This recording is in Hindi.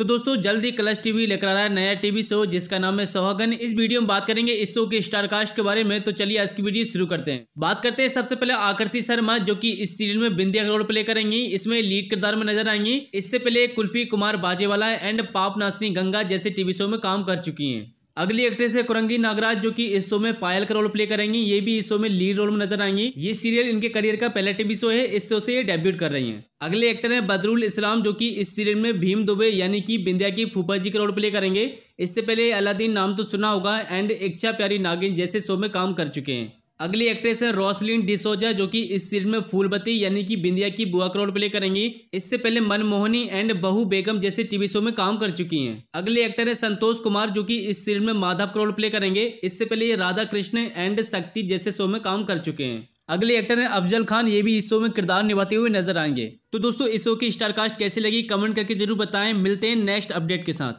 तो दोस्तों जल्दी कलश टीवी लेकर आ रहा है नया टीवी शो जिसका नाम है सोहागन इस वीडियो में बात करेंगे इस शो के स्टारकास्ट के बारे में तो चलिए आज की वीडियो शुरू करते हैं बात करते हैं सबसे पहले आकृति शर्मा जो की इस सीरियल में बिंदिया रोल प्ले करेंगी इसमें लीड किरदार में नजर आएंगी इससे पहले कुल्फी कुमार बाजेवाला एंड पाप नासनी गंगा जैसे टीवी शो में काम कर चुकी है अगली एक्ट्रेस है कुरंगी नागराज जो कि इस शो में पायल का रोल प्ले करेंगी ये भी इस शो में लीड रोल में नजर आएंगी ये सीरियल इनके करियर का पहला टीवी शो है इस शो से ये डेब्यूट कर रही हैं अगले एक्टर हैं बदरुल इस्लाम जो कि इस सीरियल में भीम दुबे यानी कि बिंदिया की फूफा जी का रोल प्ले करेंगे इससे पहले अलादीन नाम तो सुना होगा एंड इच्छा प्यारी नागिन जैसे शो में काम कर चुके हैं अगली एक्ट्रेस है रोसलिन डिसोजा जो कि इस सीरीज में फूलबती यानी कि बिंदिया की बुआ का रोल प्ले करेंगी इससे पहले मनमोहनी एंड बहू बेगम जैसे टीवी शो में काम कर चुकी हैं अगले एक्टर है संतोष कुमार जो कि इस सीरीज में माधव का रोल प्ले करेंगे इससे पहले ये राधा कृष्ण एंड शक्ति जैसे शो में काम कर चुके हैं अगले एक्टर है अफजल खान ये भी इस शो में किरदार निभाते हुए नजर आएंगे तो दोस्तों इस शो की स्टारकास्ट कैसे लगी कमेंट करके जरूर बताएं मिलते हैं नेक्स्ट अपडेट के साथ